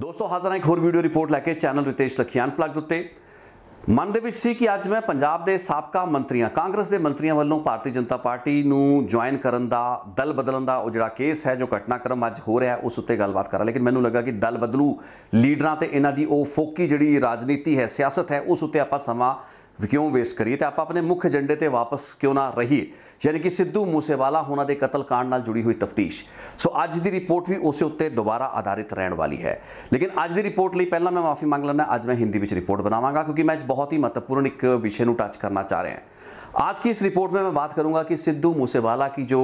ਦੋਸਤੋ ਹਾਜ਼ਰ ਹਾਂ ਇੱਕ ਹੋਰ ਵੀਡੀਓ ਰਿਪੋਰਟ ਲੈ ਕੇ ਚੈਨਲ ਰਿਤੇਸ਼ ਲਖਿਆਨ ਪਲੱਗ ਉੱਤੇ ਮਨ ਦੇ ਵਿੱਚ ਸੀ ਕਿ ਅੱਜ ਮੈਂ ਪੰਜਾਬ ਦੇ ਸਾਬਕਾ ਮੰਤਰੀਆਂ ਕਾਂਗਰਸ ਦੇ ਮੰਤਰੀਆਂ ਵੱਲੋਂ ਭਾਰਤੀ ਜਨਤਾ ਪਾਰਟੀ ਨੂੰ ਜੁਆਇਨ ਕਰਨ ਦਾ ਦਲ ਬਦਲਣ ਦਾ ਉਹ ਜਿਹੜਾ ਕੇਸ ਹੈ ਜੋ ਘਟਨਾਕ੍ਰਮ ਅੱਜ ਹੋ ਰਿਹਾ ਉਸ ਉੱਤੇ ਗੱਲਬਾਤ ਕਰਾਂ ਲੇਕਿਨ ਮੈਨੂੰ ਲੱਗਾ ਕਿ ਦਲ ਬਦਲੂ ਲੀਡਰਾਂ ਤੇ ਇਹਨਾਂ ਦੀ ਉਹ ਫੋਕੀ ਜਿਹੜੀ ਰਾਜਨੀਤੀ ਹੈ ਸਿਆਸਤ ਹੈ ਉਸ ਉੱਤੇ ਆਪਾਂ ਸਮਾਂ क्यों वेस्ट करिए आप अपने मुख्य एजेंडे से वापस क्यों ना रहिए यानी कि सिद्धू मूसेवाला उन्होंने कतलकांड जुड़ी हुई तफ्तीश सो अज की रिपोर्ट भी उस उत्ते दोबारा आधारित रहने वाली है लेकिन अज की रिपोर्ट पहला मैं माफ़ी मांग लैंना अज मैं हिंदी में रिपोर्ट बनावगा क्योंकि मैं बहुत ही महत्वपूर्ण एक विषय में टच करना चाह रहा है आज की इस रिपोर्ट में मैं बात करूँगा कि सिद्धू मूसेवाला की जो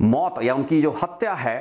मौत या उनकी जो हत्या है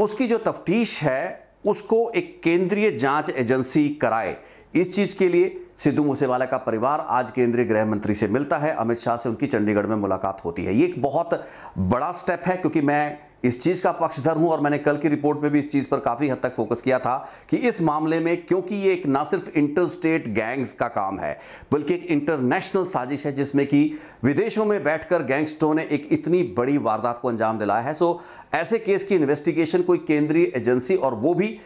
उसकी जो तफ्तीश है उसको एक केंद्रीय जाँच एजेंसी कराए इस चीज़ के लिए सिद्धू मूसेवाला का परिवार आज केंद्रीय गृह मंत्री से मिलता है अमित शाह से उनकी चंडीगढ़ में मुलाकात होती है ये एक बहुत बड़ा स्टेप है क्योंकि मैं इस चीज़ का पक्षधर हूं और मैंने कल की रिपोर्ट में भी इस चीज़ पर काफ़ी हद तक फोकस किया था कि इस मामले में क्योंकि ये एक ना सिर्फ इंटर स्टेट गैंग्स का काम है बल्कि एक इंटरनेशनल साजिश है जिसमें कि विदेशों में बैठकर गैंगस्टरों ने एक इतनी बड़ी वारदात को अंजाम दिलाया है सो ऐसे केस की इन्वेस्टिगेशन कोई केंद्रीय एजेंसी और वो भी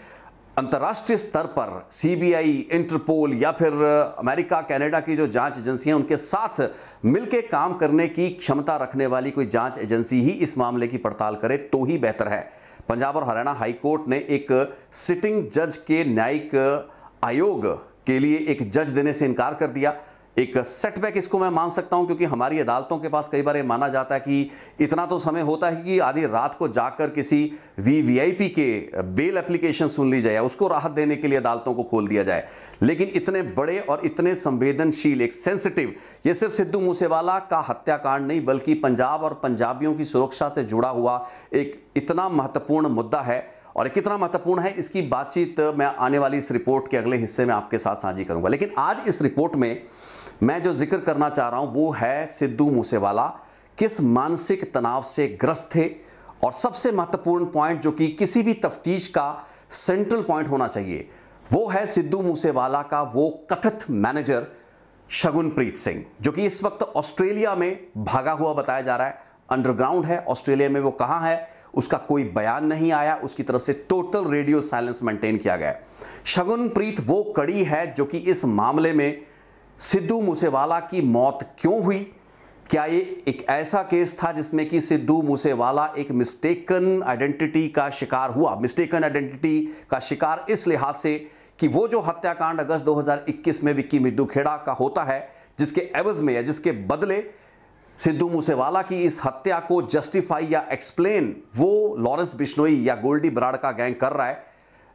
अंतर्राष्ट्रीय स्तर पर सीबीआई इंटरपोल या फिर अमेरिका कनाडा की जो जांच एजेंसियां उनके साथ मिलकर काम करने की क्षमता रखने वाली कोई जांच एजेंसी ही इस मामले की पड़ताल करे तो ही बेहतर है पंजाब और हरियाणा हाईकोर्ट ने एक सिटिंग जज के न्यायिक आयोग के लिए एक जज देने से इनकार कर दिया एक सेटबैक इसको मैं मान सकता हूं क्योंकि हमारी अदालतों के पास कई बार ये माना जाता है कि इतना तो समय होता है कि आधी रात को जाकर किसी वी वी आई पी के बेल एप्लीकेशन सुन ली जाए उसको राहत देने के लिए अदालतों को खोल दिया जाए लेकिन इतने बड़े और इतने संवेदनशील एक सेंसिटिव ये सिर्फ सिद्धू मूसेवाला का हत्याकांड नहीं बल्कि पंजाब और पंजाबियों की सुरक्षा से जुड़ा हुआ एक इतना महत्वपूर्ण मुद्दा है और कितना महत्वपूर्ण है इसकी बातचीत मैं आने वाली इस रिपोर्ट के अगले हिस्से में आपके साथ साझी करूंगा लेकिन आज इस रिपोर्ट में मैं जो जिक्र करना चाह रहा हूं वो है सिद्धू मूसेवाला किस मानसिक तनाव से ग्रस्त थे और सबसे महत्वपूर्ण पॉइंट जो कि किसी भी तफ्तीश का सेंट्रल पॉइंट होना चाहिए वो है सिद्धू मूसेवाला का वो कथित मैनेजर शगुनप्रीत सिंह जो कि इस वक्त ऑस्ट्रेलिया में भागा हुआ बताया जा रहा है अंडरग्राउंड है ऑस्ट्रेलिया में वो कहां है उसका कोई बयान नहीं आया उसकी तरफ से टोटल रेडियो साइलेंस मेंटेन किया गया शगुनप्रीत वो कड़ी है जो कि इस मामले में सिद्धू मूसेवाला की मौत क्यों हुई क्या ये एक ऐसा केस था जिसमें कि सिद्धू मूसेवाला एक मिस्टेकन आइडेंटिटी का शिकार हुआ मिस्टेकन आइडेंटिटी का शिकार इस लिहाज से कि वो जो हत्याकांड अगस्त 2021 में विक्की मिड्डू खेड़ा का होता है जिसके एवज में या जिसके बदले सिद्धू मूसेवाला की इस हत्या को जस्टिफाई या एक्सप्लेन वो लॉरेंस बिश्नोई या गोल्डी बराड का गैंग कर रहा है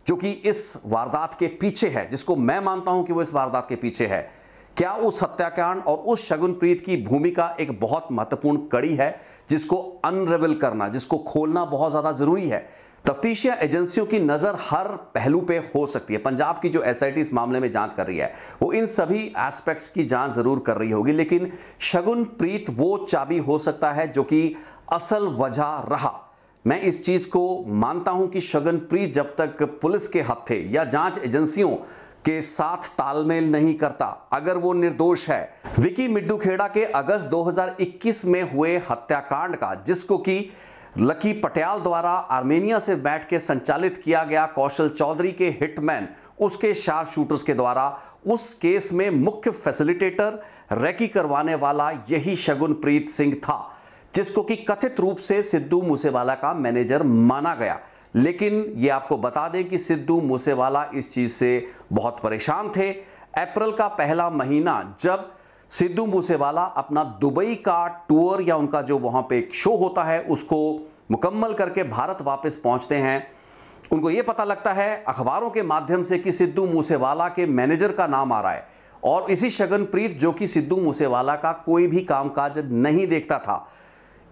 जो कि इस वारदात के पीछे है जिसको मैं मानता हूं कि वो इस वारदात के पीछे है क्या उस हत्याकांड और उस शगुनप्रीत की भूमिका एक बहुत महत्वपूर्ण कड़ी है जिसको अनरेवल करना जिसको खोलना बहुत ज़्यादा ज़रूरी है तफ्तीशिया एजेंसियों की नज़र हर पहलू पे हो सकती है पंजाब की जो एस इस मामले में जांच कर रही है वो इन सभी एस्पेक्ट्स की जांच ज़रूर कर रही होगी लेकिन शगुनप्रीत वो चाबी हो सकता है जो कि असल वजह रहा मैं इस चीज़ को मानता हूं कि शगनप्रीत जब तक पुलिस के हाथ थे या जांच एजेंसियों के साथ तालमेल नहीं करता अगर वो निर्दोष है विकी मिड्डू खेड़ा के अगस्त 2021 में हुए हत्याकांड का जिसको कि लकी पटियाल द्वारा आर्मेनिया से बैठ के संचालित किया गया कौशल चौधरी के हिटमैन उसके शार्प शूटर्स के द्वारा उस केस में मुख्य फैसिलिटेटर रैकी करवाने वाला यही शगुन प्रीत सिंह था जिसको कि कथित रूप से सिद्धू मूसेवाला का मैनेजर माना गया लेकिन ये आपको बता दें कि सिद्धू मूसेवाला इस चीज़ से बहुत परेशान थे अप्रैल का पहला महीना जब सिद्धू मूसेवाला अपना दुबई का टूर या उनका जो वहाँ पे एक शो होता है उसको मुकम्मल करके भारत वापस पहुंचते हैं उनको ये पता लगता है अखबारों के माध्यम से कि सिद्धू मूसेवाला के मैनेजर का नाम आ रहा है और इसी शगनप्रीत जो कि सिद्धू मूसेवाला का कोई भी कामकाज नहीं देखता था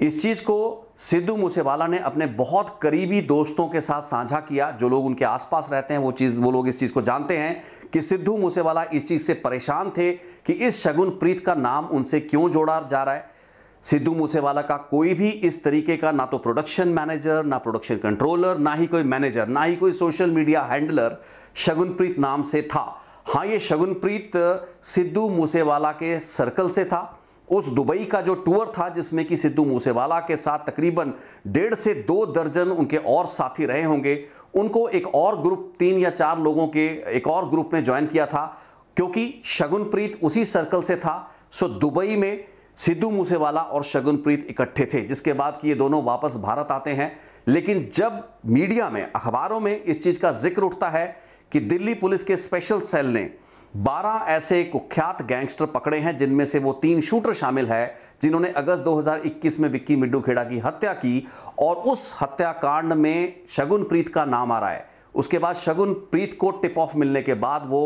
इस चीज़ को सिद्धू मूसेवाला ने अपने बहुत करीबी दोस्तों के साथ साझा किया जो लोग उनके आसपास रहते हैं वो चीज़ वो लोग इस चीज़ को जानते हैं कि सिद्धू मूसेवाला इस चीज़ से परेशान थे कि इस शगुन प्रीत का नाम उनसे क्यों जोड़ा जा रहा है सिद्धू मूसेवाला का कोई भी इस तरीके का ना तो प्रोडक्शन मैनेजर ना प्रोडक्शन कंट्रोलर ना ही कोई मैनेजर ना ही कोई सोशल मीडिया हैंडलर शगुनप्रीत नाम से था हाँ ये शगुनप्रीत सिद्धू मूसेवाला के सर्कल से था उस दुबई का जो टूर था जिसमें कि सिद्धू मूसेवाला के साथ तकरीबन डेढ़ से दो दर्जन उनके और साथी रहे होंगे उनको एक और ग्रुप तीन या चार लोगों के एक और ग्रुप में ज्वाइन किया था क्योंकि शगुनप्रीत उसी सर्कल से था सो दुबई में सिद्धू मूसेवाला और शगुनप्रीत इकट्ठे थे जिसके बाद कि ये दोनों वापस भारत आते हैं लेकिन जब मीडिया में अखबारों में इस चीज़ का जिक्र उठता है कि दिल्ली पुलिस के स्पेशल सेल ने बारह ऐसे कुख्यात गैंगस्टर पकड़े हैं जिनमें से वो तीन शूटर शामिल है जिन्होंने अगस्त 2021 में विक्की मिड्डू खेड़ा की हत्या की और उस हत्याकांड में शगुनप्रीत का नाम आ रहा है उसके बाद शगुनप्रीत को टिप ऑफ मिलने के बाद वो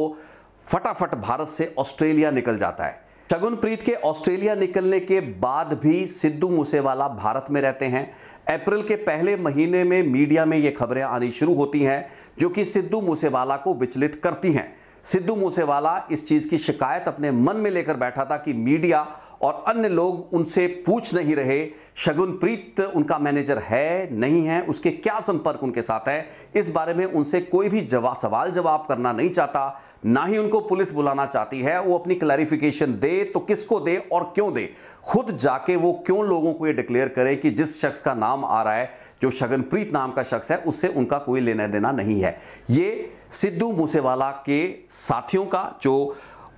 फटाफट भारत से ऑस्ट्रेलिया निकल जाता है शगुनप्रीत के ऑस्ट्रेलिया निकलने के बाद भी सिद्धू मूसेवाला भारत में रहते हैं अप्रैल के पहले महीने में मीडिया में ये खबरें आनी शुरू होती हैं जो कि सिद्धू मूसेवाला को विचलित करती हैं सिद्धू मूसेवाला इस चीज़ की शिकायत अपने मन में लेकर बैठा था कि मीडिया और अन्य लोग उनसे पूछ नहीं रहे प्रीत उनका मैनेजर है नहीं है उसके क्या संपर्क उनके साथ है इस बारे में उनसे कोई भी जवाब सवाल जवाब करना नहीं चाहता ना ही उनको पुलिस बुलाना चाहती है वो अपनी क्लैरिफिकेशन दे तो किसको दे और क्यों दे खुद जाके वो क्यों लोगों को ये डिक्लेयर करे कि जिस शख्स का नाम आ रहा है जो शगनप्रीत नाम का शख्स है उससे उनका कोई लेना देना नहीं है ये सिद्धू मूसेवाला के साथियों का जो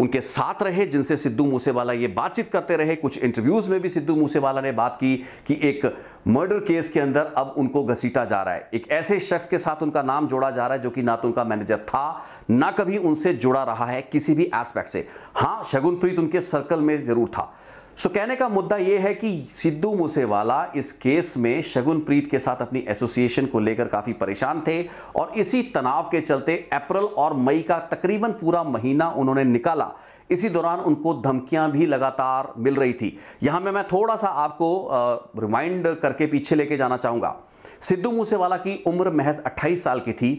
उनके साथ रहे जिनसे सिद्धू मूसेवाला ये बातचीत करते रहे कुछ इंटरव्यूज़ में भी सिद्धू मूसेवाला ने बात की कि एक मर्डर केस के अंदर अब उनको घसीटा जा रहा है एक ऐसे शख्स के साथ उनका नाम जोड़ा जा रहा है जो कि ना तो उनका मैनेजर था ना कभी उनसे जुड़ा रहा है किसी भी एस्पेक्ट से हाँ शगुनप्रीत उनके सर्कल में ज़रूर था सो कहने का मुद्दा यह है कि सिद्धू मूसेवाला इस केस में शगुन प्रीत के साथ अपनी एसोसिएशन को लेकर काफ़ी परेशान थे और इसी तनाव के चलते अप्रैल और मई का तकरीबन पूरा महीना उन्होंने निकाला इसी दौरान उनको धमकियां भी लगातार मिल रही थी यहां में मैं थोड़ा सा आपको रिमाइंड करके पीछे लेके जाना चाहूंगा सिद्धू मूसेवाला की उम्र महज अट्ठाईस साल की थी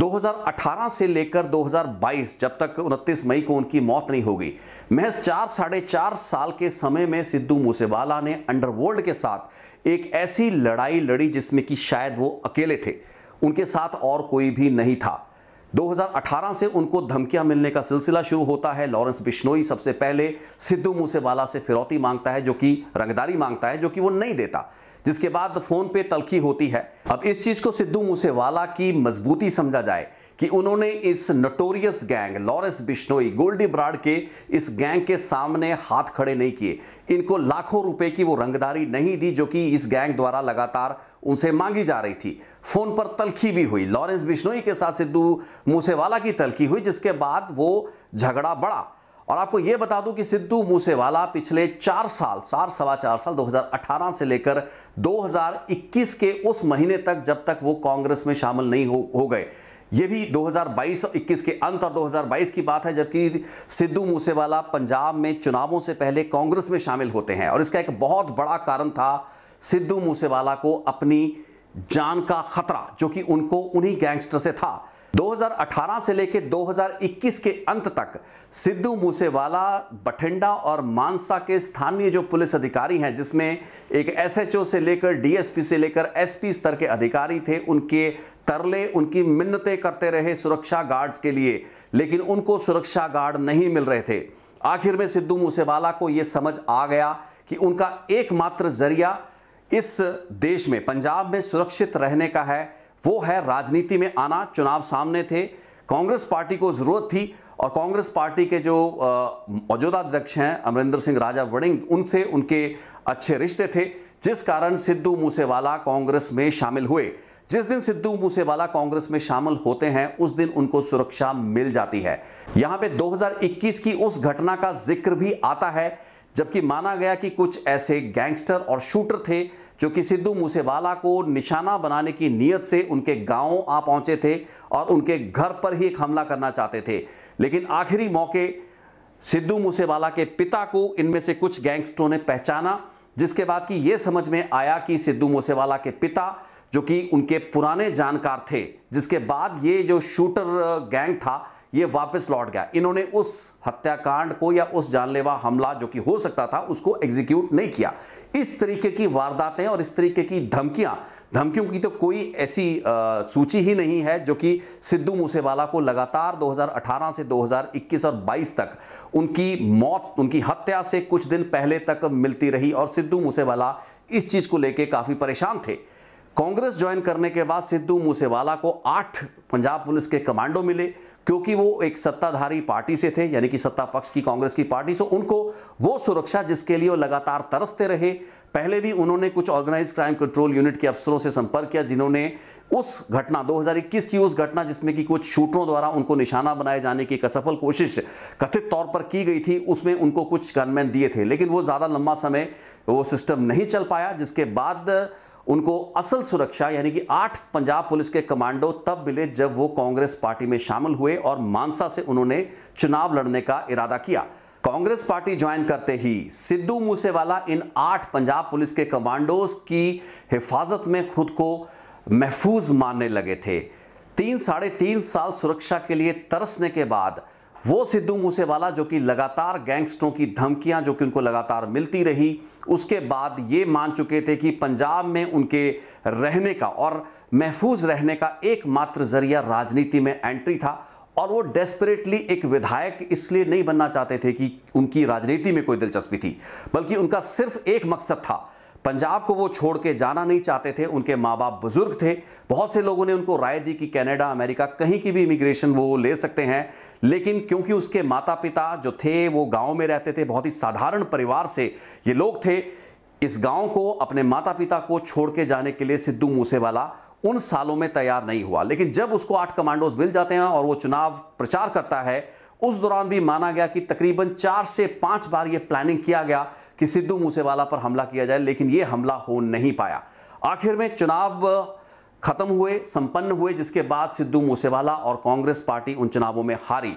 2018 से लेकर 2022 जब तक 29 मई को उनकी मौत नहीं हो गई महज चार साढ़े चार साल के समय में सिद्धू मूसेवाला ने अंडरवर्ल्ड के साथ एक ऐसी लड़ाई लड़ी जिसमें कि शायद वो अकेले थे उनके साथ और कोई भी नहीं था 2018 से उनको धमकियां मिलने का सिलसिला शुरू होता है लॉरेंस बिश्नोई सबसे पहले सिद्धू मूसेवाला से फिरौती मांगता है जो कि रंगदारी मांगता है जो कि वो नहीं देता जिसके बाद फ़ोन पे तलखी होती है अब इस चीज़ को सिद्धू मूसेवाला की मजबूती समझा जाए कि उन्होंने इस नटोरियस गैंग लॉरेंस बिश्नोई गोल्डी ब्राड के इस गैंग के सामने हाथ खड़े नहीं किए इनको लाखों रुपए की वो रंगदारी नहीं दी जो कि इस गैंग द्वारा लगातार उनसे मांगी जा रही थी फोन पर तलखी भी हुई लॉरेंस बिश्नोई के साथ सिद्धू मूसेवाला की तलखी हुई जिसके बाद वो झगड़ा बढ़ा और आपको यह बता दूं कि सिद्धू मूसेवाला पिछले चार साल चार सवा चार साल 2018 से लेकर 2021 के उस महीने तक जब तक वो कांग्रेस में शामिल नहीं हो, हो गए ये भी 2022 और 21 के अंत और 2022 की बात है जबकि सिद्धू मूसेवाला पंजाब में चुनावों से पहले कांग्रेस में शामिल होते हैं और इसका एक बहुत बड़ा कारण था सिद्धू मूसेवाला को अपनी जान का खतरा जो कि उनको उन्हीं गैंगस्टर से था 2018 से लेकर 2021 के अंत तक सिद्धू मूसेवाला बठिंडा और मानसा के स्थानीय जो पुलिस अधिकारी हैं जिसमें एक एसएचओ से लेकर डीएसपी से लेकर एसपी स्तर के अधिकारी थे उनके तरले उनकी मिन्नतें करते रहे सुरक्षा गार्ड्स के लिए लेकिन उनको सुरक्षा गार्ड नहीं मिल रहे थे आखिर में सिद्धू मूसेवाला को यह समझ आ गया कि उनका एकमात्र जरिया इस देश में पंजाब में सुरक्षित रहने का है वो है राजनीति में आना चुनाव सामने थे कांग्रेस पार्टी को ज़रूरत थी और कांग्रेस पार्टी के जो मौजूदा अध्यक्ष हैं अमरिंदर सिंह राजा वड़िंग उनसे उनके अच्छे रिश्ते थे जिस कारण सिद्धू मूसेवाला कांग्रेस में शामिल हुए जिस दिन सिद्धू मूसेवाला कांग्रेस में शामिल होते हैं उस दिन उनको सुरक्षा मिल जाती है यहां पे 2021 की उस घटना का जिक्र भी आता है जबकि माना गया कि कुछ ऐसे गैंगस्टर और शूटर थे कि सिद्धू मूसेवाला को निशाना बनाने की नीयत से उनके गांव आ पहुंचे थे और उनके घर पर ही एक हमला करना चाहते थे लेकिन आखिरी मौके सिद्धू मूसेवाला के पिता को इनमें से कुछ गैंगस्टरों ने पहचाना जिसके बाद कि यह समझ में आया कि सिद्धू मूसेवाला के पिता जो कि उनके पुराने जानकार थे जिसके बाद ये जो शूटर गैंग था ये वापस लौट गया इन्होंने उस हत्याकांड को या उस जानलेवा हमला जो कि हो सकता था उसको एग्जीक्यूट नहीं किया इस तरीके की वारदातें और इस तरीके की धमकियां धमकियों की तो कोई ऐसी आ, सूची ही नहीं है जो कि सिद्धू मूसेवाला को लगातार 2018 से 2021 और 22 तक उनकी मौत उनकी हत्या से कुछ दिन पहले तक मिलती रही और सिद्धू मूसेवाला इस चीज़ को लेकर काफ़ी परेशान थे कांग्रेस ज्वाइन करने के बाद सिद्धू मूसेवाला को आठ पंजाब पुलिस के कमांडो मिले क्योंकि वो एक सत्ताधारी पार्टी से थे यानी कि सत्ता पक्ष की कांग्रेस की पार्टी से उनको वो सुरक्षा जिसके लिए वो लगातार तरसते रहे पहले भी उन्होंने कुछ ऑर्गेनाइज क्राइम कंट्रोल यूनिट के अफसरों से संपर्क किया जिन्होंने उस घटना 2021 की उस घटना जिसमें कि कुछ शूटरों द्वारा उनको निशाना बनाए जाने की एक असफल कोशिश कथित तौर पर की गई थी उसमें उनको कुछ गनमैन दिए थे लेकिन वो ज़्यादा लंबा समय वो सिस्टम नहीं चल पाया जिसके बाद उनको असल सुरक्षा यानी कि आठ पंजाब पुलिस के कमांडो तब मिले जब वो कांग्रेस पार्टी में शामिल हुए और मानसा से उन्होंने चुनाव लड़ने का इरादा किया कांग्रेस पार्टी ज्वाइन करते ही सिद्धू मूसेवाला इन आठ पंजाब पुलिस के कमांडोज की हिफाजत में खुद को महफूज मानने लगे थे तीन साढ़े तीन साल सुरक्षा के लिए तरसने के बाद वो सिद्धू मूसेवाला जो कि लगातार गैंगस्टरों की धमकियां जो कि उनको लगातार मिलती रही उसके बाद ये मान चुके थे कि पंजाब में उनके रहने का और महफूज रहने का एकमात्र जरिया राजनीति में एंट्री था और वो डेस्परेटली एक विधायक इसलिए नहीं बनना चाहते थे कि उनकी राजनीति में कोई दिलचस्पी थी बल्कि उनका सिर्फ एक मकसद था पंजाब को वो छोड़ के जाना नहीं चाहते थे उनके माँ बाप बुजुर्ग थे बहुत से लोगों ने उनको राय दी कि कनाडा अमेरिका कहीं की भी इमिग्रेशन वो ले सकते हैं लेकिन क्योंकि उसके माता पिता जो थे वो गाँव में रहते थे बहुत ही साधारण परिवार से ये लोग थे इस गांव को अपने माता पिता को छोड़ के जाने के लिए सिद्धू मूसेवाला उन सालों में तैयार नहीं हुआ लेकिन जब उसको आठ कमांडोज मिल जाते हैं और वो चुनाव प्रचार करता है उस दौरान भी माना गया कि तकरीबन चार से पांच बार ये प्लानिंग किया गया कि सिद्धू मूसेवाला पर हमला किया जाए लेकिन ये हमला हो नहीं पाया आखिर में चुनाव खत्म हुए संपन्न हुए जिसके बाद सिद्धू मूसेवाला और कांग्रेस पार्टी उन चुनावों में हारी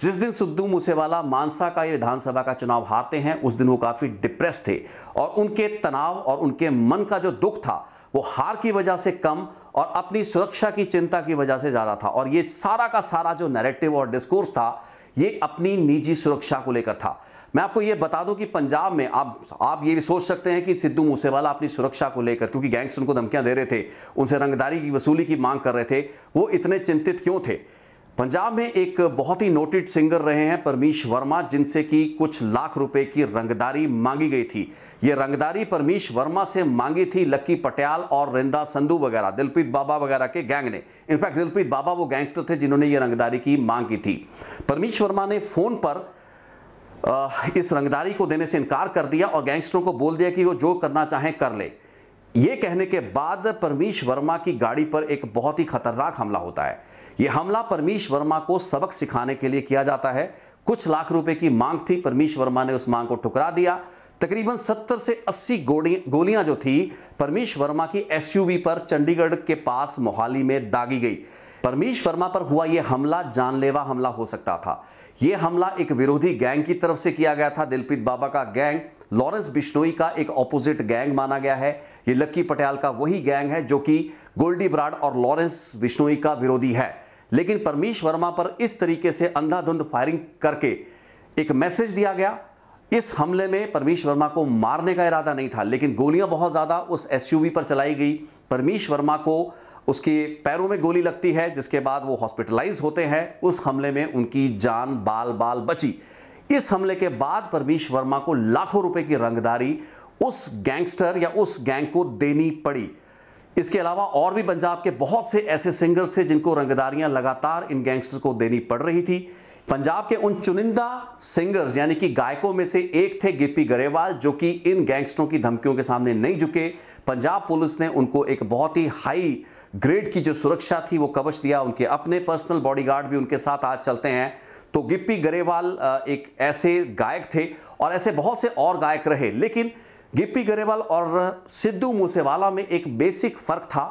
जिस दिन सिद्धू मूसेवाला मानसा का ये विधानसभा का चुनाव हारते हैं उस दिन वो काफ़ी डिप्रेस थे और उनके तनाव और उनके मन का जो दुख था वो हार की वजह से कम और अपनी सुरक्षा की चिंता की वजह से ज़्यादा था और ये सारा का सारा जो नैरेटिव और डिस्कोर्स था ये अपनी निजी सुरक्षा को लेकर था मैं आपको ये बता दूं कि पंजाब में आप आप ये भी सोच सकते हैं कि सिद्धू मूसेवाला अपनी सुरक्षा को लेकर क्योंकि गैंग्स उनको धमकियां दे रहे थे उनसे रंगदारी की वसूली की मांग कर रहे थे वो इतने चिंतित क्यों थे पंजाब में एक बहुत ही नोटेड सिंगर रहे हैं परमीश वर्मा जिनसे कि कुछ लाख रुपए की रंगदारी मांगी गई थी ये रंगदारी परमीश वर्मा से मांगी थी लक्की पटियाल और रिंदा संधु वगैरह दिलप्रीत बाबा वगैरह के गैंग ने इनफैक्ट दिलप्रीत बाबा वो गैंगस्टर थे जिन्होंने ये रंगदारी की मांग की थी परमीश वर्मा ने फ़ोन पर इस रंगदारी को देने से इनकार कर दिया और गैंगस्टरों को बोल दिया कि वो जो करना चाहें कर ले ये कहने के बाद परमीश वर्मा की गाड़ी पर एक बहुत ही खतरनाक हमला होता है ये हमला परमीश वर्मा को सबक सिखाने के लिए किया जाता है कुछ लाख रुपए की मांग थी परमीश वर्मा ने उस मांग को ठुकरा दिया तकरीबन 70 से 80 गोलियां जो थी परमीश वर्मा की एसयूवी पर चंडीगढ़ के पास मोहाली में दागी गई परमेश वर्मा पर हुआ यह हमला जानलेवा हमला हो सकता था यह हमला एक विरोधी गैंग की तरफ से किया गया था दिलप्रीत बाबा का गैंग लॉरेंस बिश्नोई का एक ऑपोजिट गैंग माना गया है यह लक्की पटियाल का वही गैंग है जो कि गोल्डी ब्राड और लॉरेंस बिश्नोई का विरोधी है लेकिन परमेश वर्मा पर इस तरीके से अंधाधुंध फायरिंग करके एक मैसेज दिया गया इस हमले में परमेश वर्मा को मारने का इरादा नहीं था लेकिन गोलियां बहुत ज़्यादा उस एसयूवी पर चलाई गई परमेश वर्मा को उसकी पैरों में गोली लगती है जिसके बाद वो हॉस्पिटलाइज होते हैं उस हमले में उनकी जान बाल बाल बची इस हमले के बाद परमीश वर्मा को लाखों रुपए की रंगदारी उस गैंगस्टर या उस गैंग को देनी पड़ी इसके अलावा और भी पंजाब के बहुत से ऐसे सिंगर्स थे जिनको रंगदारियां लगातार इन गैंगस्टर को देनी पड़ रही थी पंजाब के उन चुनिंदा सिंगर्स यानी कि गायकों में से एक थे गिप्पी गरेवाल जो कि इन गैंगस्टरों की धमकियों के सामने नहीं झुके पंजाब पुलिस ने उनको एक बहुत ही हाई ग्रेड की जो सुरक्षा थी वो कवच दिया उनके अपने पर्सनल बॉडीगार्ड भी उनके साथ आज चलते हैं तो गिप्पी गरेवाल एक ऐसे गायक थे और ऐसे बहुत से और गायक रहे लेकिन गिप्पी गरेवाल और सिद्धू मूसेवाला में एक बेसिक फ़र्क था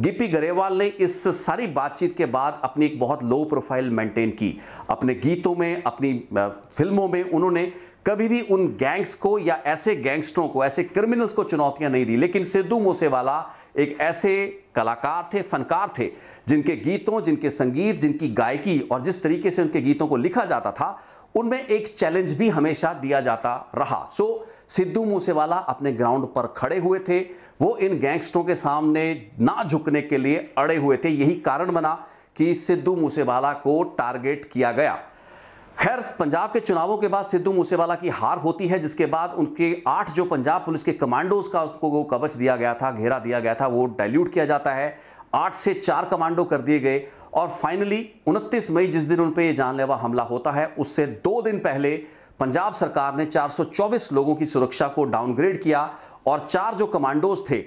गिप्पी गरेवाल ने इस सारी बातचीत के बाद अपनी एक बहुत लो प्रोफाइल मेंटेन की अपने गीतों में अपनी फिल्मों में उन्होंने कभी भी उन गैंग्स को या ऐसे गैंगस्टरों को ऐसे क्रिमिनल्स को चुनौतियां नहीं दी लेकिन सिद्धू मूसेवाला एक ऐसे कलाकार थे फनकार थे जिनके गीतों जिनके संगीत जिनकी गायकी और जिस तरीके से उनके गीतों को लिखा जाता था उनमें एक चैलेंज भी हमेशा दिया जाता रहा सो सिद्धू मूसेवाला अपने ग्राउंड पर खड़े हुए थे वो इन गैंगस्टरों के सामने ना झुकने के लिए अड़े हुए थे यही कारण बना कि सिद्धू मूसेवाला को टारगेट किया गया खैर पंजाब के चुनावों के बाद सिद्धू मूसेवाला की हार होती है जिसके बाद उनके आठ जो पंजाब पुलिस के कमांडोज का उसको कवच दिया गया था घेरा दिया गया था वो डाइल्यूट किया जाता है आठ से चार कमांडो कर दिए गए और फाइनली 29 मई जिस दिन उन पर यह जानलेवा हमला होता है उससे दो दिन पहले पंजाब सरकार ने 424 लोगों की सुरक्षा को डाउनग्रेड किया और चार जो कमांडोज थे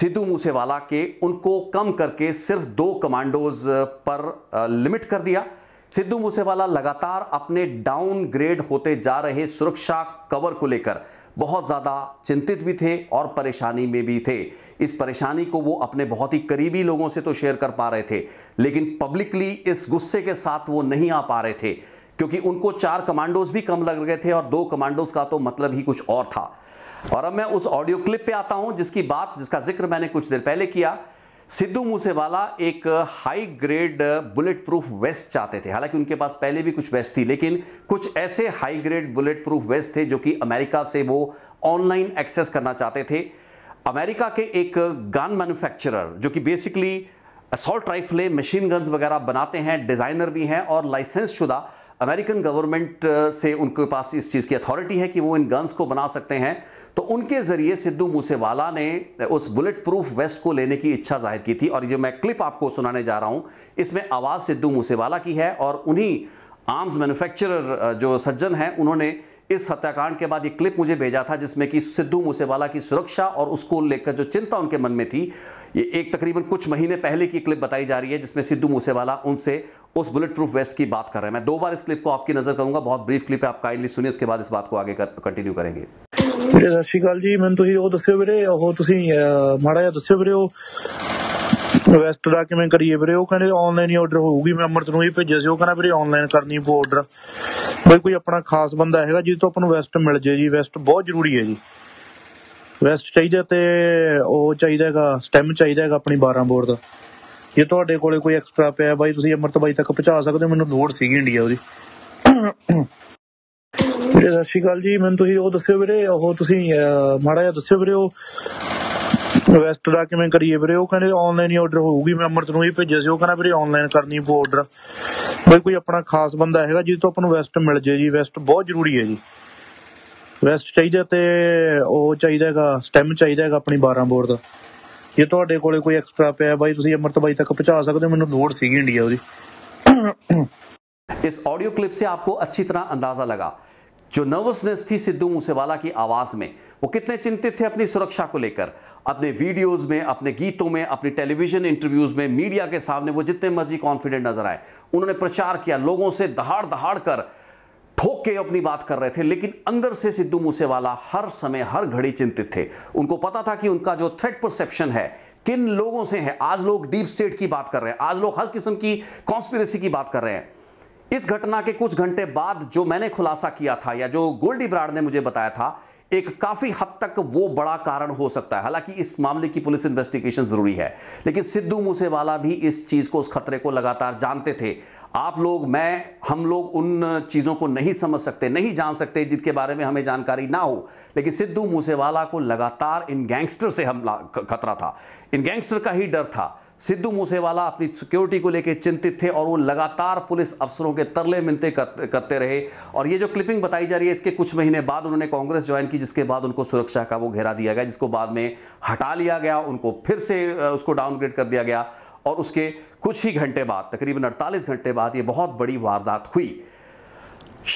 सिद्धू मूसेवाला के उनको कम करके सिर्फ दो कमांडोज पर लिमिट कर दिया सिद्धू मूसेवाला लगातार अपने डाउनग्रेड होते जा रहे सुरक्षा कवर को लेकर बहुत ज़्यादा चिंतित भी थे और परेशानी में भी थे इस परेशानी को वो अपने बहुत ही करीबी लोगों से तो शेयर कर पा रहे थे लेकिन पब्लिकली इस गुस्से के साथ वो नहीं आ पा रहे थे क्योंकि उनको चार कमांडोज भी कम लग रहे थे और दो कमांडोज का तो मतलब ही कुछ और था और अब मैं उस ऑडियो क्लिप पे आता हूं जिसकी बात जिसका जिक्र मैंने कुछ देर पहले किया सिद्धू मूसेवाला एक high grade bullet proof vest चाहते थे हालांकि उनके पास पहले भी कुछ वेस्ट थी लेकिन कुछ ऐसे high grade bullet proof vest थे जो कि अमेरिका से वो ऑनलाइन एक्सेस करना चाहते थे अमेरिका के एक गन मैन्युफैक्चरर जो कि बेसिकली असॉल्ट राइफलें मशीन गन्स वगैरह बनाते हैं डिज़ाइनर भी हैं और लाइसेंस शुदा अमेरिकन गवर्नमेंट से उनके पास इस चीज़ की अथॉरिटी है कि वो इन गन्स को बना सकते हैं तो उनके ज़रिए सिद्धू मूसेवाला ने उस बुलेट प्रूफ वेस्ट को लेने की इच्छा जाहिर की थी और जो मैं क्लिप आपको सुनाने जा रहा हूं इसमें आवाज़ सिद्धू मूसेवाला की है और उन्हीं आर्म्स मैन्युफैक्चरर जो सज्जन हैं उन्होंने इस हत्याकांड के बाद ये क्लिप मुझे भेजा था जिसमें कि सिद्धू मूसेवाला की सुरक्षा और उसको लेकर जो चिंता उनके मन में थी ये एक तकरीबन कुछ महीने पहले की क्लिप बताई जा रही है जिसमें सिद्धू मूसेवाला उनसे उस बुलेट प्रूफ वेस्ट की बात कर रहे हैं मैं दो बार इस क्लिप को आपकी नज़र करूंगा बहुत ब्रीफ क्लिप है आप काइंडली सुनिए उसके बाद इस बात को आगे कर, कंटिन्यू करेंगे ਵੀਰੇ ਸਤਿ ਸ਼੍ਰੀ ਅਕਾਲ ਜੀ ਮੈਨੂੰ ਤੁਸੀਂ ਉਹ ਦੱਸਿਓ ਵੀਰੇ ਉਹ ਤੁਸੀਂ ਮਾੜਾ ਜਿਹਾ ਦੱਸਿਓ ਵੀਰੇ ਉਹ ਵੈਸਟ ਦਾ ਕਿਵੇਂ ਕਰੀਏ ਵੀਰੇ ਉਹ ਕਹਿੰਦੇ ਆਨਲਾਈਨ ਹੀ ਆਰਡਰ ਹੋਊਗੀ ਮੈਂ ਅਮਰਤ ਨੂੰ ਹੀ ਭੇਜਿਆ ਸੀ ਉਹ ਕਹਿੰਦਾ ਵੀਰੇ ਆਨਲਾਈਨ ਕਰਨੀ ਪਊ ਆਰਡਰ ਬਈ ਕੋਈ ਆਪਣਾ ਖਾਸ ਬੰਦਾ ਹੈਗਾ ਜਿਹਦੇ ਤੋਂ ਆਪਾਂ ਨੂੰ ਵੈਸਟ ਮਿਲ ਜੇ ਜੀ ਵੈਸਟ ਬਹੁਤ ਜ਼ਰੂਰੀ ਹੈ ਜੀ ਵੈਸਟ ਚਾਹੀਦਾ ਤੇ ਉਹ ਚਾਹੀਦਾ ਹੈਗਾ ਸਟੈਮ ਚਾਹੀਦਾ ਹੈਗਾ ਆਪਣੀ 12 ਬੋਰ ਦਾ ਜੇ ਤੁਹਾਡੇ ਕੋਲੇ ਕੋਈ ਐਕਸਟਰਾ ਪਿਆ ਬਾਈ ਤੁਸੀਂ ਅਮਰਤ ਬਾਈ ਤੱਕ ਪਹੁੰਚਾ ਸਕਦੇ ਹੋ ਮੈਨੂੰ ਲੋੜ ਸੀਗੀ ਇੰਡੀਆ ਉਹਦੀ ਵੀਰੇ ਸਤਿ ਸ਼੍ਰੀ ਅਕਾਲ ਜੀ ਮੈਨੂੰ ਤੁਸੀਂ ਉਹ ਦੱਸਿਓ ਵੀਰੇ ਉਹ ਤੁਸੀਂ ਮਾੜਾ ਜਿਹਾ ਦੱਸਿਓ ਵੀਰੇ ਉਹ ਵੈਸਟ ਦਾ ਕਿਵੇਂ ਕਰੀਏ ਵੀਰੇ ਉਹ ਕਹਿੰਦੇ ਆਨਲਾਈਨ ਹੀ ਆਰਡਰ ਹੋਊਗੀ ਮੈਂ ਅਮਰਤ ਨੂੰ ਹੀ ਭੇਜਿਆ ਸੀ ਉਹ ਕਹਿੰਦਾ ਵੀਰੇ ਆਨਲਾਈਨ ਕਰਨੀ ਪਊ ਆਰਡਰ ਕੋਈ ਕੋਈ ਆਪਣਾ ਖਾਸ ਬੰਦਾ ਹੈਗਾ ਜਿਹਦੇ ਤੋਂ ਆਪਾਂ ਨੂੰ ਵੈਸਟ ਮਿਲ ਜੇ ਜੀ ਵੈਸਟ ਬਹੁਤ ਜ਼ਰੂਰੀ ਹੈ ਜੀ ਵੈਸਟ ਚਾਹੀਦਾ ਤੇ ਉਹ ਚਾਹੀਦਾ ਹੈਗਾ ਸਟੈਮ ਚਾਹੀਦਾ ਹੈਗਾ ਆਪਣੀ 12 ਬੋਰ ਦਾ ਜੇ ਤੁਹਾਡੇ ਕੋਲੇ ਕੋਈ ਐਕਸਟਰਾ ਪਿਆ ਬਾਈ ਤੁਸੀਂ ਅਮਰਤ ਬਾਈ ਤੱਕ ਪਹੁੰਚਾ ਸਕਦੇ ਹੋ ਮੈਨੂੰ ਲੋੜ ਸੀਗੀ ਇੰਡੀਆ ਉਹਦੀ ਇਸ ਆਡੀਓ ਕਲਿੱਪ ਸੇ ਆਪਕੋ ਅੱਛੀ ਤਰ੍ਹਾਂ ਅੰਦਾਜ਼ਾ ਲਗਾ जो नर्वसनेस थी सिद्धू मूसेवाला की आवाज़ में वो कितने चिंतित थे अपनी सुरक्षा को लेकर अपने वीडियोस में अपने गीतों में अपने टेलीविजन इंटरव्यूज में मीडिया के सामने वो जितने मर्जी कॉन्फिडेंट नजर आए उन्होंने प्रचार किया लोगों से दहाड़ दहाड़ कर ठोक के अपनी बात कर रहे थे लेकिन अंदर से सिद्धू मूसेवाला हर समय हर घड़ी चिंतित थे उनको पता था कि उनका जो थ्रेट परसेप्शन है किन लोगों से है आज लोग डीप स्टेट की बात कर रहे हैं आज लोग हर किस्म की कॉन्स्पिरसी की बात कर रहे हैं इस घटना के कुछ घंटे बाद जो मैंने खुलासा किया था या जो गोल्डी ब्राड ने मुझे बताया था एक काफी हद तक वो बड़ा कारण हो सकता है हालांकि इस मामले की पुलिस इन्वेस्टिगेशन जरूरी है लेकिन सिद्धू मूसेवाला भी इस चीज को उस खतरे को लगातार जानते थे आप लोग मैं हम लोग उन चीज़ों को नहीं समझ सकते नहीं जान सकते जिनके बारे में हमें जानकारी ना हो लेकिन सिद्धू मूसेवाला को लगातार इन गैंगस्टर से हमला खतरा था इन गैंगस्टर का ही डर था सिद्धू मूसेवाला अपनी सिक्योरिटी को लेकर चिंतित थे और वो लगातार पुलिस अफसरों के तरले मिनते करते रहे और ये जो क्लिपिंग बताई जा रही है इसके कुछ महीने बाद उन्होंने कांग्रेस ज्वाइन की जिसके बाद उनको सुरक्षा का वो घेरा दिया गया जिसको बाद में हटा लिया गया उनको फिर से उसको डाउनग्रेड कर दिया गया और उसके कुछ ही घंटे बाद तकरीबन अड़तालीस घंटे बाद ये बहुत बड़ी वारदात हुई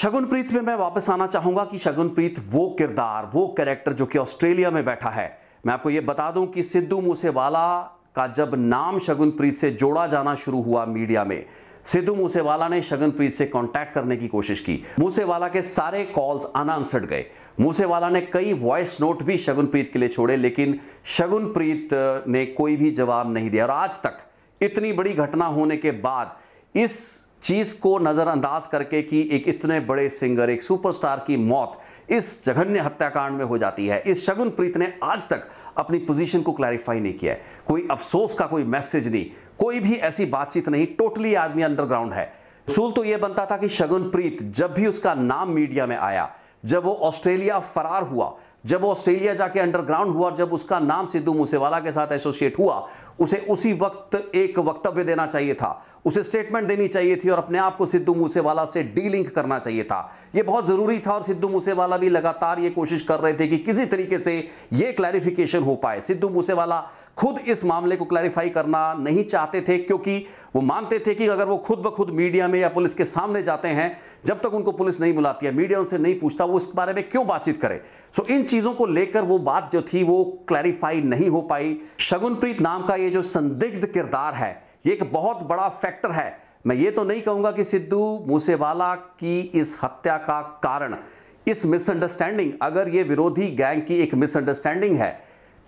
शगुनप्रीत में मैं वापस आना चाहूंगा कि शगुनप्रीत वो किरदार वो कैरेक्टर जो कि ऑस्ट्रेलिया में बैठा है मैं आपको ये बता दूं कि सिद्धू मूसेवाला का जब नाम शगुनप्रीत से जोड़ा जाना शुरू हुआ मीडिया में सिद्धू मूसेवाला ने शगनप्रीत से कांटेक्ट करने की कोशिश की मूसेवाला के सारे कॉल्स अनआंसर्ड गए मूसेवाला ने कई वॉइस नोट भी शगुनप्रीत के लिए छोड़े लेकिन शगुनप्रीत ने कोई भी जवाब नहीं दिया और आज तक इतनी बड़ी घटना होने के बाद इस चीज को नजरअंदाज करके कि एक इतने बड़े सिंगर एक सुपरस्टार की मौत इस जघन्य हत्याकांड में हो जाती है इस शगुनप्रीत ने आज तक अपनी पोजीशन को क्लैरिफाई नहीं किया है कोई अफसोस का कोई मैसेज नहीं कोई भी ऐसी बातचीत नहीं टोटली आदमी अंडरग्राउंड है सूल तो यह बनता था कि शगनप्रीत जब भी उसका नाम मीडिया में आया जब वो ऑस्ट्रेलिया फरार हुआ जब ऑस्ट्रेलिया जाके अंडरग्राउंड हुआ जब उसका नाम सिद्धू मूसेवाला के साथ एसोसिएट हुआ उसे उसी वक्त एक वक्तव्य देना चाहिए था उसे स्टेटमेंट देनी चाहिए थी और अपने आप को सिद्धू मूसेवाला से डीलिंक करना चाहिए था यह बहुत ज़रूरी था और सिद्धू मूसेवाला भी लगातार ये कोशिश कर रहे थे कि किसी तरीके से यह क्लैरिफिकेशन हो पाए सिद्धू मूसेवाला खुद इस मामले को क्लैरिफाई करना नहीं चाहते थे क्योंकि वो मानते थे कि अगर वो खुद ब खुद मीडिया में या पुलिस के सामने जाते हैं जब तक उनको पुलिस नहीं बुलाती है मीडिया उनसे नहीं पूछता वो इस बारे में क्यों बातचीत करे सो इन चीज़ों को लेकर वो बात जो थी वो क्लैरिफाई नहीं हो पाई शगुनप्रीत नाम का ये जो संदिग्ध किरदार है ये एक बहुत बड़ा फैक्टर है मैं ये तो नहीं कहूंगा कि सिद्धू मूसेवाला की इस हत्या का कारण इस मिसअंडरस्टैंडिंग अगर ये विरोधी गैंग की एक मिसअंडरस्टैंडिंग है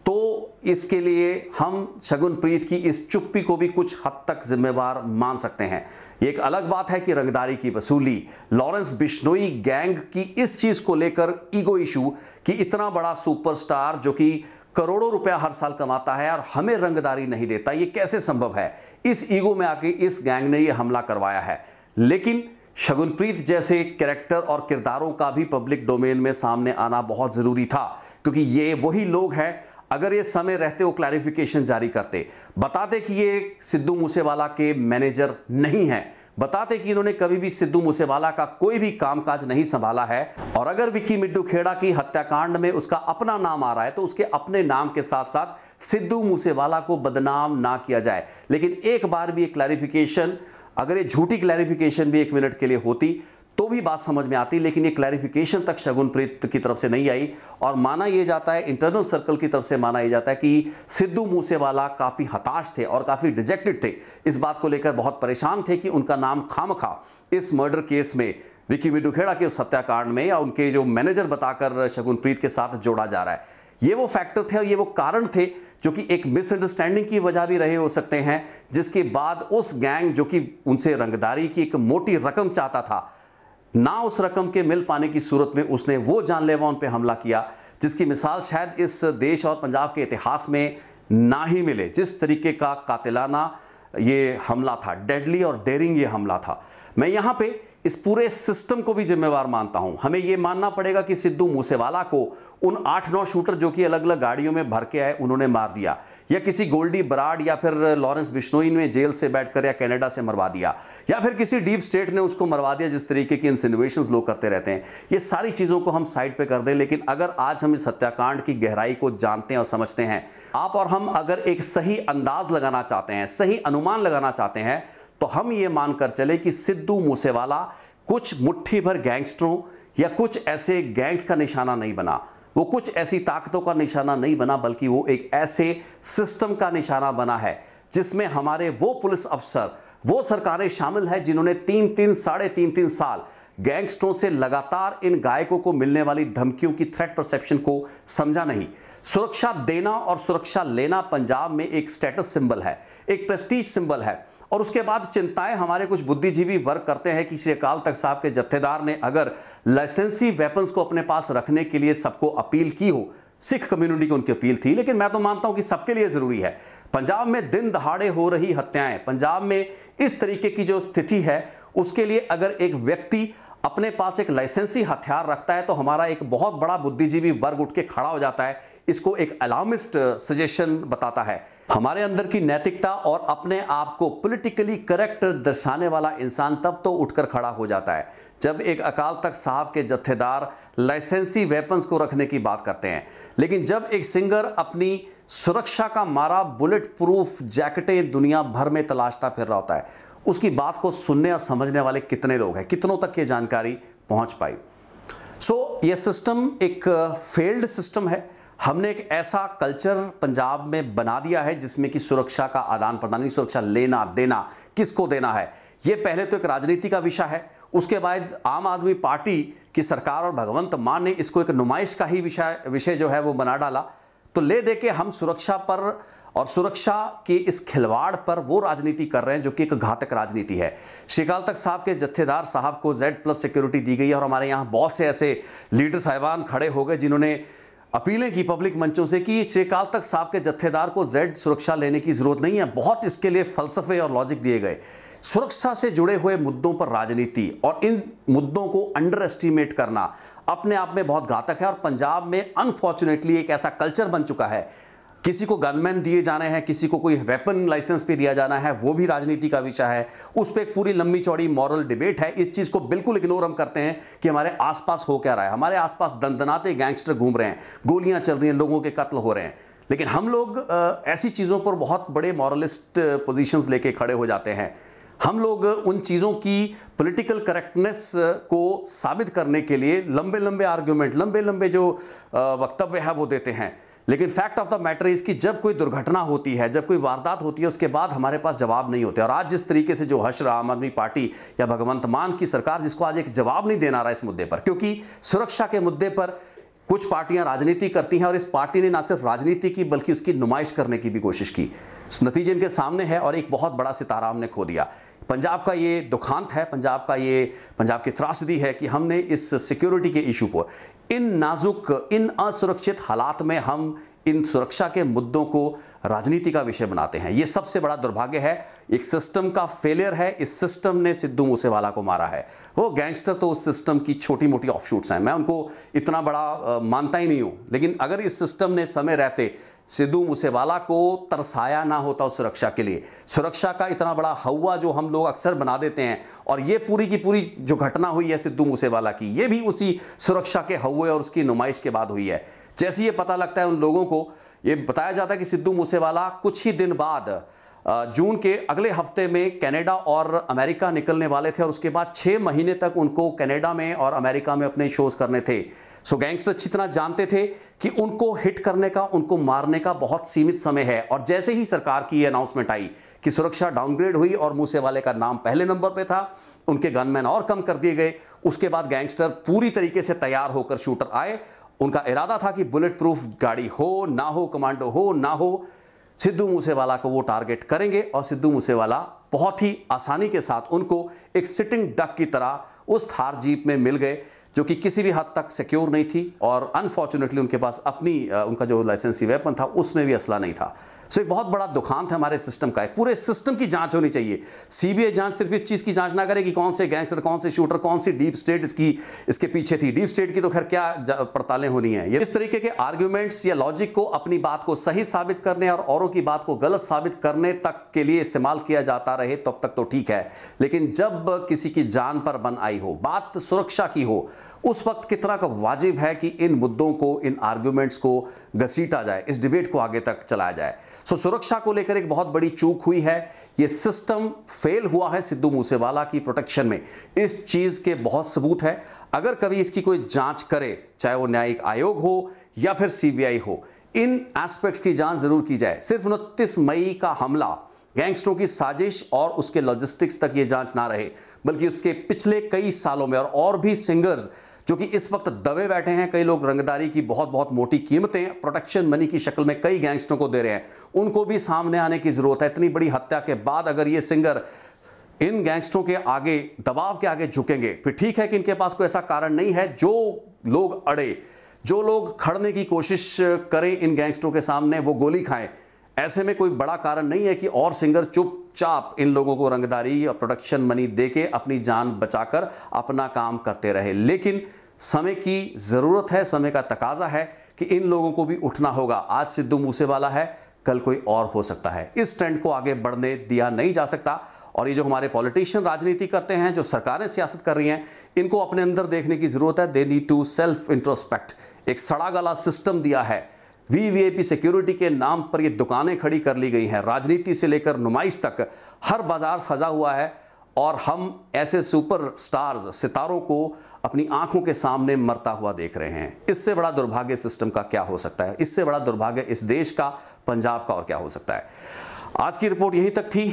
तो इसके लिए हम शगुनप्रीत की इस चुप्पी को भी कुछ हद तक जिम्मेवार मान सकते हैं एक अलग बात है कि रंगदारी की वसूली लॉरेंस बिश्नोई गैंग की इस चीज़ को लेकर ईगो इशू कि इतना बड़ा सुपरस्टार जो कि करोड़ों रुपया हर साल कमाता है और हमें रंगदारी नहीं देता ये कैसे संभव है इस ईगो में आके इस गैंग ने ये हमला करवाया है लेकिन शगुनप्रीत जैसे कैरेक्टर और किरदारों का भी पब्लिक डोमेन में सामने आना बहुत ज़रूरी था क्योंकि ये वही लोग हैं अगर ये समय रहते वो क्लैरिफिकेशन जारी करते बताते कि ये सिद्धू मूसेवाला के मैनेजर नहीं हैं बताते कि इन्होंने कभी भी सिद्धू मूसेवाला का कोई भी कामकाज नहीं संभाला है और अगर विक्की मिड्डू खेड़ा की हत्याकांड में उसका अपना नाम आ रहा है तो उसके अपने नाम के साथ साथ सिद्धू मूसेवाला को बदनाम ना किया जाए लेकिन एक बार भी ये क्लैरिफिकेशन अगर ये झूठी क्लैरिफिकेशन भी एक मिनट के लिए होती तो भी बात समझ में आती लेकिन ये क्लैरिफिकेशन तक शगुनप्रीत की तरफ से नहीं आई और माना यह जाता है इंटरनल सर्कल की तरफ से माना यह जाता है कि सिद्धू मूसेवाला काफ़ी हताश थे और काफ़ी डिजेक्टेड थे इस बात को लेकर बहुत परेशान थे कि उनका नाम खाम खा इस मर्डर केस में विकी मिडुखेड़ा के उस हत्याकांड में या उनके जो मैनेजर बताकर शगुनप्रीत के साथ जोड़ा जा रहा है ये वो फैक्टर थे और ये वो कारण थे जो कि एक मिसअंडरस्टैंडिंग की वजह भी रहे हो सकते हैं जिसके बाद उस गैंग जो कि उनसे रंगदारी की एक मोटी रकम चाहता था ना उस रकम के मिल पाने की सूरत में उसने वो जानलेवा उन पर हमला किया जिसकी मिसाल शायद इस देश और पंजाब के इतिहास में ना ही मिले जिस तरीके का कातिलाना ये हमला था डेडली और डेरिंग ये हमला था मैं यहाँ पे इस पूरे सिस्टम को भी जिम्मेवार मानता हूँ हमें ये मानना पड़ेगा कि सिद्धू मूसेवाला को उन आठ नौ शूटर जो कि अलग अलग गाड़ियों में भर के आए उन्होंने मार दिया या किसी गोल्डी ब्राड या फिर लॉरेंस बिश्नोई ने जेल से बैठकर या कनाडा से मरवा दिया या फिर किसी डीप स्टेट ने उसको मरवा दिया जिस तरीके की इंसिनुएशन लोग करते रहते हैं ये सारी चीज़ों को हम साइड पर कर दें लेकिन अगर आज हम इस हत्याकांड की गहराई को जानते हैं और समझते हैं आप और हम अगर एक सही अंदाज लगाना चाहते हैं सही अनुमान लगाना चाहते हैं तो हम ये मानकर चले कि सिद्धू मूसेवाला कुछ मुट्ठी भर गैंगस्टरों या कुछ ऐसे गैंग्स का निशाना नहीं बना वो कुछ ऐसी ताकतों का निशाना नहीं बना बल्कि वो एक ऐसे सिस्टम का निशाना बना है जिसमें हमारे वो पुलिस अफसर वो सरकारें शामिल है जिन्होंने तीन तीन साढ़े तीन तीन साल गैंगस्टरों से लगातार इन गायकों को मिलने वाली धमकियों की थ्रेट परसेप्शन को समझा नहीं सुरक्षा देना और सुरक्षा लेना पंजाब में एक स्टेटस सिंबल है एक प्रेस्टीज सिंबल है और उसके बाद चिंताएं हमारे कुछ बुद्धिजीवी वर्ग करते हैं कि श्री अकाल तख्त साहब के जत्थेदार ने अगर लाइसेंसी वेपन्स को अपने पास रखने के लिए सबको अपील की हो सिख कम्युनिटी की उनकी अपील थी लेकिन मैं तो मानता हूं कि सबके लिए ज़रूरी है पंजाब में दिन दहाड़े हो रही हत्याएं पंजाब में इस तरीके की जो स्थिति है उसके लिए अगर एक व्यक्ति अपने पास एक लाइसेंसी हथियार रखता है तो हमारा एक बहुत बड़ा बुद्धिजीवी वर्ग उठ के खड़ा हो जाता है इसको एक अलार्मिस्ट सजेशन बताता है हमारे अंदर की नैतिकता और अपने आप को पॉलिटिकली करेक्ट दर्शाने वाला इंसान तब तो उठकर खड़ा हो जाता है जब एक अकाल तख्त साहब के जत्थेदार लाइसेंसी वेपन्स को रखने की बात करते हैं लेकिन जब एक सिंगर अपनी सुरक्षा का मारा बुलेट प्रूफ जैकेटें दुनिया भर में तलाशता फिर रहा होता है उसकी बात को सुनने और समझने वाले कितने लोग हैं कितनों तक ये जानकारी पहुंच पाई सो so, ये सिस्टम एक फेल्ड सिस्टम है हमने एक ऐसा कल्चर पंजाब में बना दिया है जिसमें कि सुरक्षा का आदान प्रदान की सुरक्षा लेना देना किसको देना है ये पहले तो एक राजनीति का विषय है उसके बाद आम आदमी पार्टी की सरकार और भगवंत मान ने इसको एक नुमाइश का ही विषय विषय जो है वो बना डाला तो ले दे के हम सुरक्षा पर और सुरक्षा के इस खिलवाड़ पर वो राजनीति कर रहे हैं जो कि एक घातक राजनीति है श्रीकाल तख्त साहब के जत्थेदार साहब को जेड प्लस सिक्योरिटी दी गई है और हमारे यहाँ बहुत से ऐसे लीडर साहिबान खड़े हो गए जिन्होंने अपीलें की पब्लिक मंचों से कि श्रीकाल तक साहब के जत्थेदार को जेड सुरक्षा लेने की ज़रूरत नहीं है बहुत इसके लिए फलसफे और लॉजिक दिए गए सुरक्षा से जुड़े हुए मुद्दों पर राजनीति और इन मुद्दों को अंडर एस्टिमेट करना अपने आप में बहुत घातक है और पंजाब में अनफॉर्चुनेटली एक ऐसा कल्चर बन चुका है किसी को गनमैन दिए जाने हैं किसी को कोई वेपन लाइसेंस पे दिया जाना है वो भी राजनीति का विषय है उस पर एक पूरी लंबी चौड़ी मॉरल डिबेट है इस चीज़ को बिल्कुल इग्नोर हम करते हैं कि हमारे आसपास हो क्या रहा है हमारे आसपास दंदनाते गैंगस्टर घूम रहे हैं गोलियां चल रही हैं लोगों के कत्ल हो रहे हैं लेकिन हम लोग ऐसी चीज़ों पर बहुत बड़े मॉरलिस्ट पोजिशंस लेके खड़े हो जाते हैं हम लोग उन चीज़ों की पॉलिटिकल करेक्टनेस को साबित करने के लिए लंबे लंबे आर्ग्यूमेंट लंबे लंबे जो वक्तव्य है वो देते हैं लेकिन fact of the matter is कि जब कोई दुर्घटना होती है जब कोई वारदात होती है उसके बाद हमारे पास जवाब नहीं होते और आज जिस तरीके से जो हश्र आम आदमी पार्टी या भगवंत मान की सरकार जिसको आज एक जवाब नहीं देना रहा इस मुद्दे पर क्योंकि सुरक्षा के मुद्दे पर कुछ पार्टियां राजनीति करती हैं और इस पार्टी ने ना सिर्फ राजनीति की बल्कि उसकी नुमाइश करने की भी कोशिश की नतीजे इनके सामने है और एक बहुत बड़ा सितारा हमने खो दिया पंजाब का ये दुखांत है पंजाब का ये पंजाब की त्रासदी है कि हमने इस सिक्योरिटी के इशू को इन नाजुक इन असुरक्षित हालात में हम इन सुरक्षा के मुद्दों को राजनीति का विषय बनाते हैं ये सबसे बड़ा दुर्भाग्य है एक सिस्टम का फेलियर है इस सिस्टम ने सिद्धू मूसेवाला को मारा है वो गैंगस्टर तो उस सिस्टम की छोटी मोटी ऑफशूट्स हैं मैं उनको इतना बड़ा मानता ही नहीं हूँ लेकिन अगर इस सिस्टम ने समय रहते सिद्धू मूसेवाला को तरसाया ना होता उस सुरक्षा के लिए सुरक्षा का इतना बड़ा हवा जो हम लोग अक्सर बना देते हैं और ये पूरी की पूरी जो घटना हुई है सिद्धू मूसेवाला की ये भी उसी सुरक्षा के हवे और उसकी नुमाइश के बाद हुई है जैसे ये पता लगता है उन लोगों को ये बताया जाता है कि सिद्धू मूसेवाला कुछ ही दिन बाद जून के अगले हफ्ते में कनाडा और अमेरिका निकलने वाले थे और उसके बाद छः महीने तक उनको कनाडा में और अमेरिका में अपने शोज़ करने थे सो अच्छी तरह जानते थे कि उनको हिट करने का उनको मारने का बहुत सीमित समय है और जैसे ही सरकार की ये अनाउंसमेंट आई कि सुरक्षा डाउनग्रेड हुई और मूसे वाले का नाम पहले नंबर पे था उनके गनमैन और कम कर दिए गए उसके बाद गैंगस्टर पूरी तरीके से तैयार होकर शूटर आए उनका इरादा था कि बुलेट प्रूफ गाड़ी हो ना हो कमांडो हो ना हो सिद्धू मूसेवाला को वो टारगेट करेंगे और सिद्धू मूसेवाला बहुत ही आसानी के साथ उनको एक सिटिंग डक की तरह उस थार जीप में मिल गए जो कि किसी भी हद तक सिक्योर नहीं थी और अनफॉर्चुनेटली उनके पास अपनी उनका जो लाइसेंसी वेपन था उसमें भी असला नहीं था सो एक बहुत बड़ा दुखांत हमारे सिस्टम का है पूरे सिस्टम की जांच होनी चाहिए सीबीआई जांच सिर्फ इस चीज़ की जांच ना करे कि कौन से गैंगस्टर कौन से शूटर कौन सी डीप स्टेट इसकी इसके पीछे थी डीप स्टेट की तो खैर क्या पड़तालें होनी है इस तरीके के आर्ग्यूमेंट्स या लॉजिक को अपनी बात को सही साबित करने और औरों की बात को गलत साबित करने तक के लिए इस्तेमाल किया जाता रहे तब तक तो ठीक है लेकिन जब किसी की जान पर बन आई हो बात सुरक्षा की हो उस वक्त कितना का वाजिब है कि इन मुद्दों को इन आर्ग्यूमेंट्स को घसीटा जाए इस डिबेट को आगे तक चलाया जाए सो सुरक्षा को लेकर एक बहुत बड़ी चूक हुई है ये सिस्टम फेल हुआ है सिद्धू मूसेवाला की प्रोटेक्शन में इस चीज़ के बहुत सबूत है अगर कभी इसकी कोई जांच करे चाहे वो न्यायिक आयोग हो या फिर सीबीआई हो इन एस्पेक्ट्स की जांच जरूर की जाए सिर्फ उनतीस मई का हमला गैंगस्टरों की साजिश और उसके लॉजिस्टिक्स तक ये जांच ना रहे बल्कि उसके पिछले कई सालों में और, और भी सिंगर्स जो कि इस वक्त दबे बैठे हैं कई लोग रंगदारी की बहुत बहुत मोटी कीमतें प्रोटेक्शन मनी की शक्ल में कई गैंगस्टरों को दे रहे हैं उनको भी सामने आने की ज़रूरत है इतनी बड़ी हत्या के बाद अगर ये सिंगर इन गैंगस्टरों के आगे दबाव के आगे झुकेंगे फिर ठीक है कि इनके पास कोई ऐसा कारण नहीं है जो लोग अड़े जो लोग खड़ने की कोशिश करें इन गैंगस्टरों के सामने वो गोली खाएं ऐसे में कोई बड़ा कारण नहीं है कि और सिंगर चुप चुपचाप इन लोगों को रंगदारी या प्रोडक्शन मनी देके अपनी जान बचाकर अपना काम करते रहे लेकिन समय की ज़रूरत है समय का तकाजा है कि इन लोगों को भी उठना होगा आज सिद्धू मूसेवाला है कल कोई और हो सकता है इस ट्रेंड को आगे बढ़ने दिया नहीं जा सकता और ये जो हमारे पॉलिटिशियन राजनीति करते हैं जो सरकारें सियासत कर रही हैं इनको अपने अंदर देखने की ज़रूरत है they need to self introspect एक सड़ा गला सिस्टम दिया है वीवीआईपी सिक्योरिटी के नाम पर ये दुकानें खड़ी कर ली गई हैं राजनीति से लेकर नुमाइश तक हर बाजार सजा हुआ है और हम ऐसे सुपर स्टार्स सितारों को अपनी आंखों के सामने मरता हुआ देख रहे हैं इससे बड़ा दुर्भाग्य सिस्टम का क्या हो सकता है इससे बड़ा दुर्भाग्य इस देश का पंजाब का और क्या हो सकता है आज की रिपोर्ट यहीं तक थी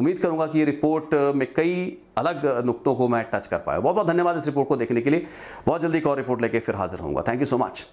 उम्मीद करूंगा कि ये रिपोर्ट में कई अलग नुकतों को मैं टच कर पाया बहुत बहुत धन्यवाद इस रिपोर्ट को देखने के लिए बहुत जल्दी एक और रिपोर्ट लेके फिर हाजिर होऊंगा थैंक यू सो मच